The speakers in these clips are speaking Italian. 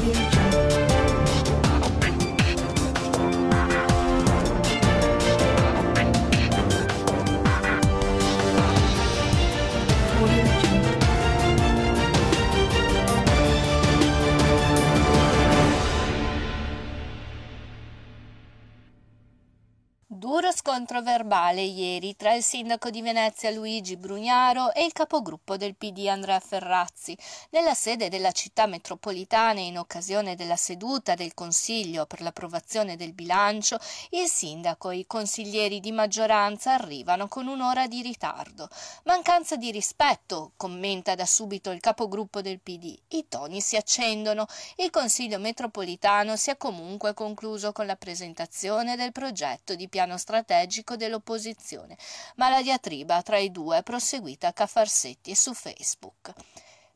边。incontro verbale ieri tra il sindaco di Venezia Luigi Brugnaro e il capogruppo del PD Andrea Ferrazzi nella sede della città metropolitana in occasione della seduta del Consiglio per l'approvazione del bilancio, il sindaco e i consiglieri di maggioranza arrivano con un'ora di ritardo. Mancanza di rispetto, commenta da subito il capogruppo del PD. I toni si accendono. Il Consiglio metropolitano si è comunque concluso con la presentazione del progetto di piano strategico strategico dell'opposizione, ma la diatriba tra i due è proseguita a Cafarsetti e su Facebook.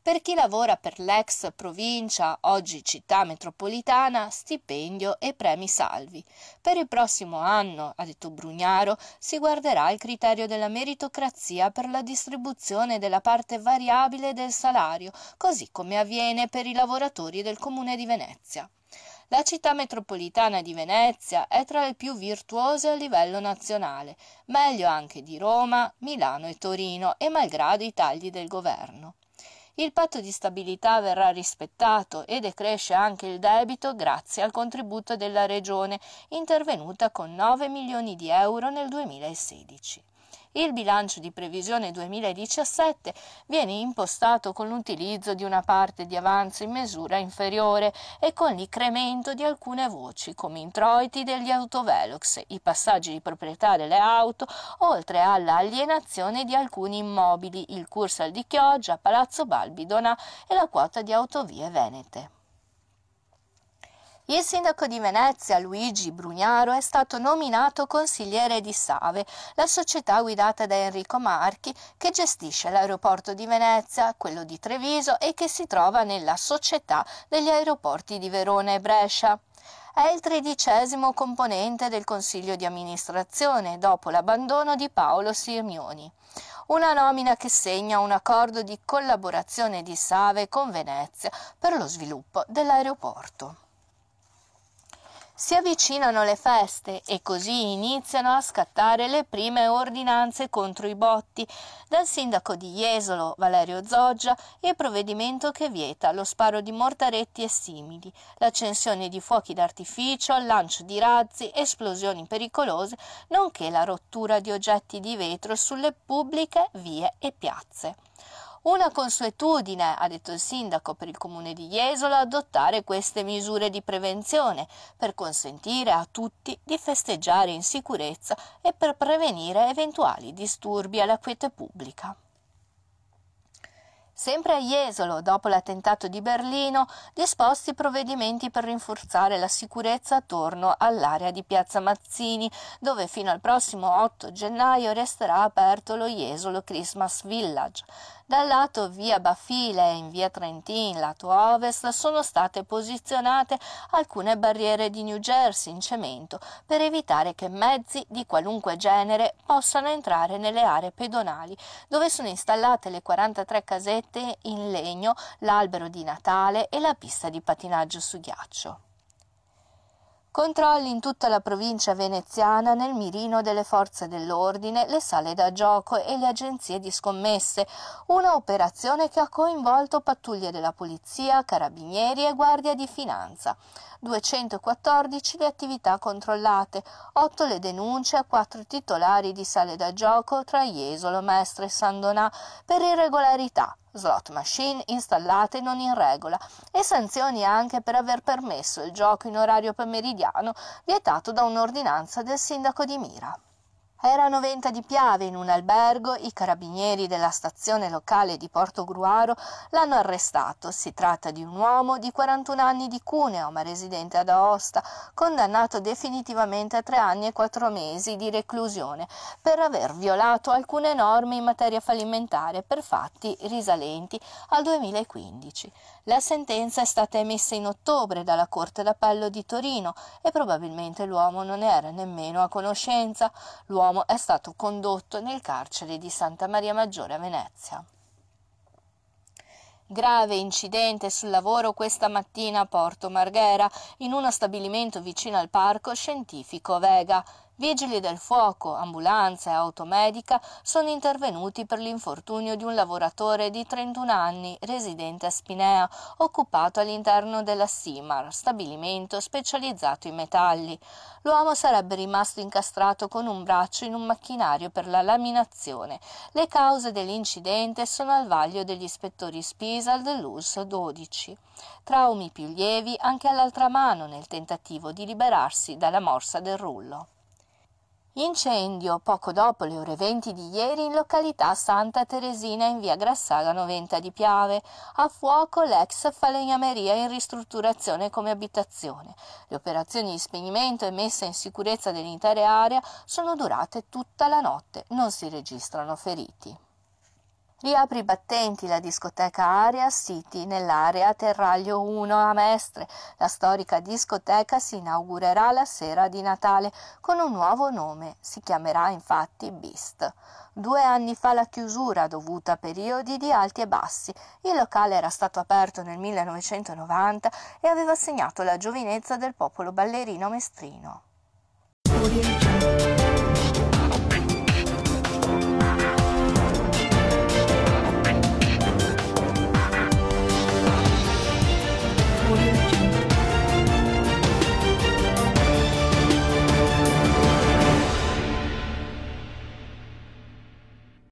Per chi lavora per l'ex provincia, oggi città metropolitana, stipendio e premi salvi. Per il prossimo anno, ha detto Brugnaro, si guarderà il criterio della meritocrazia per la distribuzione della parte variabile del salario, così come avviene per i lavoratori del Comune di Venezia. La città metropolitana di Venezia è tra le più virtuose a livello nazionale, meglio anche di Roma, Milano e Torino, e malgrado i tagli del governo. Il patto di stabilità verrà rispettato e decresce anche il debito grazie al contributo della Regione, intervenuta con 9 milioni di euro nel 2016. Il bilancio di previsione 2017 viene impostato con l'utilizzo di una parte di avanzo in misura inferiore e con l'incremento di alcune voci come introiti degli autovelox, i passaggi di proprietà delle auto, oltre all'alienazione di alcuni immobili, il Cursal di Chioggia, Palazzo Balbidona e la quota di autovie venete. Il sindaco di Venezia, Luigi Brugnaro, è stato nominato consigliere di Save, la società guidata da Enrico Marchi che gestisce l'aeroporto di Venezia, quello di Treviso e che si trova nella società degli aeroporti di Verona e Brescia. È il tredicesimo componente del consiglio di amministrazione dopo l'abbandono di Paolo Sirmioni. Una nomina che segna un accordo di collaborazione di Save con Venezia per lo sviluppo dell'aeroporto. Si avvicinano le feste e così iniziano a scattare le prime ordinanze contro i botti, dal sindaco di Jesolo, Valerio Zoggia, il provvedimento che vieta lo sparo di mortaretti e simili, l'accensione di fuochi d'artificio, il lancio di razzi, esplosioni pericolose, nonché la rottura di oggetti di vetro sulle pubbliche vie e piazze. Una consuetudine, ha detto il sindaco per il comune di Jesolo, adottare queste misure di prevenzione per consentire a tutti di festeggiare in sicurezza e per prevenire eventuali disturbi alla quiete pubblica. Sempre a Jesolo, dopo l'attentato di Berlino, disposti provvedimenti per rinforzare la sicurezza attorno all'area di Piazza Mazzini, dove fino al prossimo 8 gennaio resterà aperto lo Jesolo Christmas Village. Dal lato via Bafile e in via Trentin, lato ovest, sono state posizionate alcune barriere di New Jersey in cemento per evitare che mezzi di qualunque genere possano entrare nelle aree pedonali, dove sono installate le 43 casette piante in legno, l'albero di Natale e la pista di patinaggio su ghiaccio. Controlli in tutta la provincia veneziana nel mirino delle forze dell'ordine, le sale da gioco e le agenzie di scommesse, una operazione che ha coinvolto pattuglie della polizia, carabinieri e guardia di finanza. 214 le attività controllate, 8 le denunce a 4 titolari di sale da gioco tra Jesolo, Mestre e San Donà per irregolarità, slot machine installate non in regola e sanzioni anche per aver permesso il gioco in orario pomeridiano vietato da un'ordinanza del sindaco di Mira. Era noventa di Piave in un albergo, i carabinieri della stazione locale di Porto Gruaro l'hanno arrestato. Si tratta di un uomo di 41 anni di Cuneo, ma residente ad Aosta, condannato definitivamente a tre anni e quattro mesi di reclusione per aver violato alcune norme in materia fallimentare per fatti risalenti al 2015. La sentenza è stata emessa in ottobre dalla Corte d'Appello di Torino e probabilmente l'uomo non era nemmeno a conoscenza. L'uomo l'uomo è stato condotto nel carcere di Santa Maria Maggiore a Venezia. Grave incidente sul lavoro questa mattina a Porto Marghera, in uno stabilimento vicino al parco scientifico Vega. Vigili del fuoco, ambulanza e automedica sono intervenuti per l'infortunio di un lavoratore di 31 anni residente a Spinea, occupato all'interno della Simar, stabilimento specializzato in metalli. L'uomo sarebbe rimasto incastrato con un braccio in un macchinario per la laminazione. Le cause dell'incidente sono al vaglio degli ispettori Spisal dell'URSS 12. Traumi più lievi anche all'altra mano nel tentativo di liberarsi dalla morsa del rullo. Incendio poco dopo le ore 20 di ieri in località Santa Teresina in via Grassaga 90 di Piave. A fuoco l'ex falegnameria in ristrutturazione come abitazione. Le operazioni di spegnimento e messa in sicurezza dell'intera area sono durate tutta la notte. Non si registrano feriti. Riapri i battenti la discoteca Area City nell'area Terraglio 1 a Mestre. La storica discoteca si inaugurerà la sera di Natale con un nuovo nome, si chiamerà infatti Beast. Due anni fa la chiusura, dovuta a periodi di alti e bassi. Il locale era stato aperto nel 1990 e aveva segnato la giovinezza del popolo ballerino mestrino.